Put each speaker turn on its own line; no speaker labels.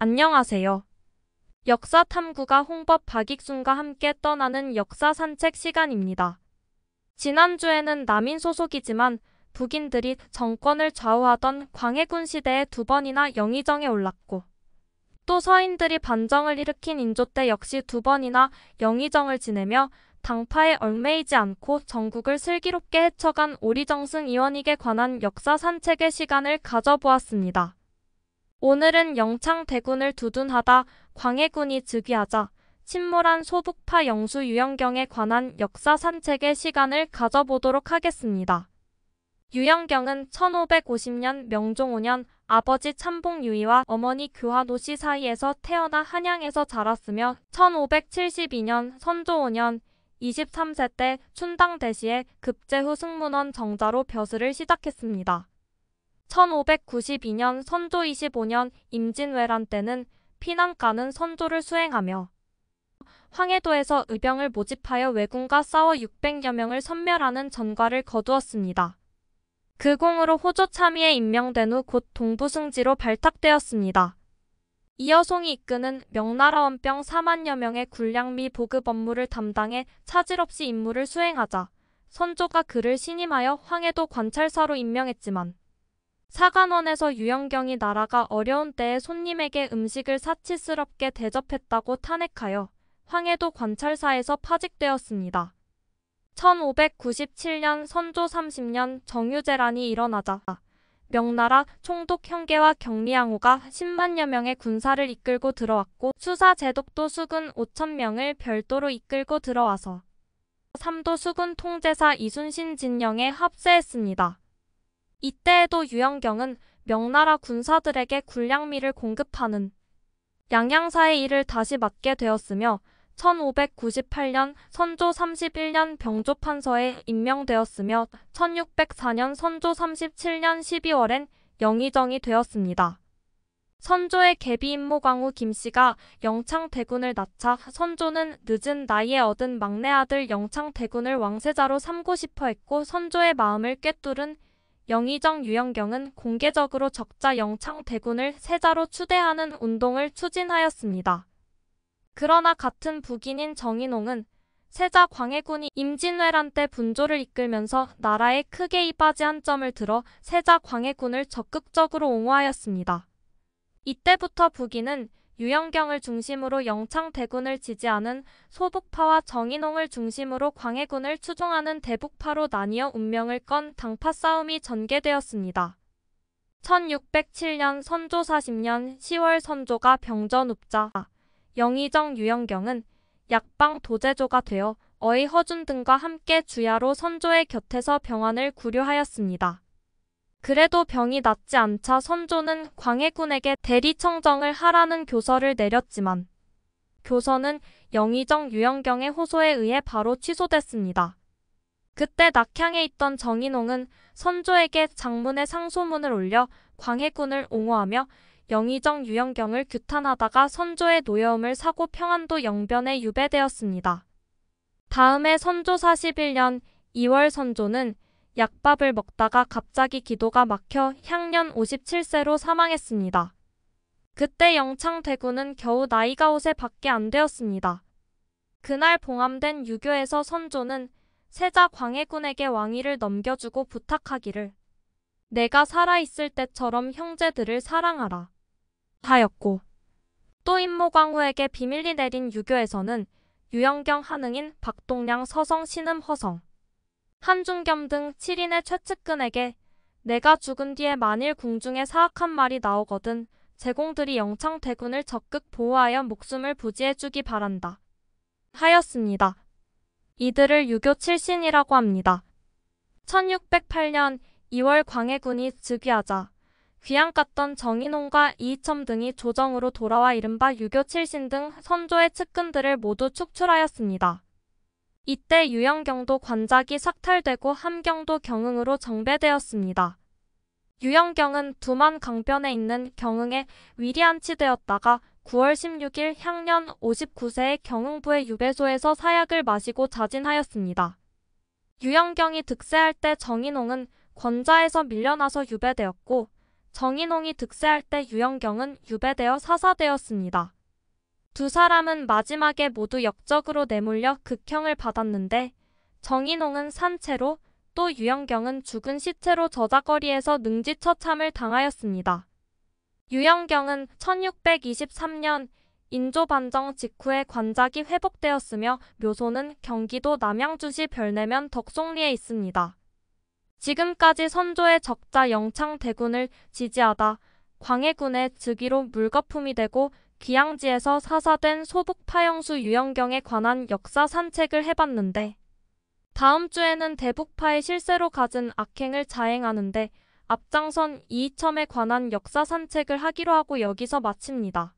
안녕하세요. 역사탐구가 홍법 박익순과 함께 떠나는 역사 산책 시간입니다. 지난주에는 남인 소속이지만 북인들이 정권을 좌우하던 광해군 시대에 두 번이나 영의정에 올랐고 또 서인들이 반정을 일으킨 인조 때 역시 두 번이나 영의정을 지내며 당파에 얽매이지 않고 전국을 슬기롭게 헤쳐간 오리정승 이원익에 관한 역사 산책의 시간을 가져보았습니다. 오늘은 영창대군을 두둔하다 광해군이 즉위하자 침몰한 소북파 영수 유영경에 관한 역사 산책의 시간을 가져보도록 하겠습니다. 유영경은 1550년 명종 5년 아버지 참봉유이와 어머니 교환노씨 사이에서 태어나 한양에서 자랐으며 1572년 선조 5년 23세 때 춘당 대시에 급제후 승문원 정자로 벼슬을 시작했습니다. 1592년 선조 25년 임진왜란 때는 피난가는 선조를 수행하며 황해도에서 의병을 모집하여 왜군과 싸워 600여 명을 섬멸하는 전과를 거두었습니다. 그 공으로 호조 참의에 임명된 후 곧 동부승지로 발탁되었습니다. 이여송이 이끄는 명나라 원병 4만여 명의 군량미 보급 업무를 담당해 차질 없이 임무를 수행하자 선조가 그를 신임하여 황해도 관찰사로 임명했지만 사관원에서 유영경이 나라가 어려운 때에 손님에게 음식을 사치스럽게 대접했다고 탄핵하여 황해도 관찰사에서 파직되었습니다. 1597년 선조 30년 정유재란이 일어나자 명나라 총독 형계와 경리양호가 10만여 명의 군사를 이끌고 들어왔고 수사 제독도 수군 5천명을 별도로 이끌고 들어와서 삼도 수군 통제사 이순신 진영에 합세했습니다. 이때에도 유영경은 명나라 군사들에게 군량미를 공급하는 양양사의 일을 다시 맡게 되었으며 1598년 선조 31년 병조판서에 임명되었으며 1604년 선조 37년 12월엔 영의정이 되었습니다. 선조의 개비 임모광우 김씨가 영창대군을 낳자 선조는 늦은 나이에 얻은 막내 아들 영창대군을 왕세자로 삼고 싶어 했고 선조의 마음을 꿰뚫은 영의정 유영경은 공개적으로 적자 영창 대군을 세자로 추대하는 운동을 추진하였습니다. 그러나 같은 북인인 정인홍은 세자 광해군이 임진왜란 때 분조를 이끌면서 나라에 크게 이바지한 점을 들어 세자 광해군을 적극적으로 옹호하였습니다. 이때부터 북인은 유영경을 중심으로 영창대군을 지지하는 소북파와 정인홍을 중심으로 광해군을 추종하는 대북파로 나뉘어 운명을 건 당파 싸움이 전개되었습니다. 1607년 선조 40년 10월 선조가 병전읍자 영의정 유영경은 약방 도제조가 되어 어의 허준 등과 함께 주야로 선조의 곁에서 병환을 구려하였습니다. 그래도 병이 낫지 않자 선조는 광해군에게 대리청정을 하라는 교서를 내렸지만 교서는 영의정 유영경의 호소에 의해 바로 취소됐습니다. 그때 낙향에 있던 정인홍은 선조에게 장문의 상소문을 올려 광해군을 옹호하며 영의정 유영경을 규탄하다가 선조의 노여움을 사고 평안도 영변에 유배되었습니다. 다음해 선조 41년 2월 선조는 약밥을 먹다가 갑자기 기도가 막혀 향년 57세로 사망했습니다. 그때 영창대군은 겨우 나이가 5세 밖에 안 되었습니다. 그날 봉함된 유교에서 선조는 세자 광해군에게 왕위를 넘겨주고 부탁하기를 내가 살아있을 때처럼 형제들을 사랑하라 하였고 또 임모광후에게 비밀리 내린 유교에서는 유영경 한응인 박동량 서성 신음 허성 한중겸 등 7인의 최측근에게 내가 죽은 뒤에 만일 궁중에 사악한 말이 나오거든 제공들이 영창 대군을 적극 보호하여 목숨을 부지해주기 바란다. 하였습니다. 이들을 유교 칠신이라고 합니다. 1608년 2월 광해군이 즉위하자 귀양 갔던 정인홍과 이이첨 등이 조정으로 돌아와 이른바 유교 칠신 등 선조의 측근들을 모두 축출하였습니다. 이때 유영경도 관작이 삭탈되고 함경도 경흥으로 정배되었습니다. 유영경은 두만 강변에 있는 경흥에 위리안치되었다가 9월 16일 향년 59세의 경흥부의 유배소에서 사약을 마시고 자진하였습니다. 유영경이 득세할 때 정인홍은 권자에서 밀려나서 유배되었고 정인홍이 득세할 때 유영경은 유배되어 사사되었습니다. 두 사람은 마지막에 모두 역적으로 내몰려 극형을 받았는데 정인홍은 산채로 또 유영경은 죽은 시체로 저자거리에서 능지처 참을 당하였습니다. 유영경은 1623년 인조반정 직후에 관작이 회복되었으며 묘소는 경기도 남양주시 별내면 덕송리에 있습니다. 지금까지 선조의 적자 영창대군을 지지하다 광해군의 즉위로 물거품이 되고 기양지에서 사사된 소북 파영수 유영경에 관한 역사 산책을 해봤는데 다음 주에는 대북파의 실세로 가진 악행을 자행하는데 앞장선 이이첨에 관한 역사 산책을 하기로 하고 여기서 마칩니다.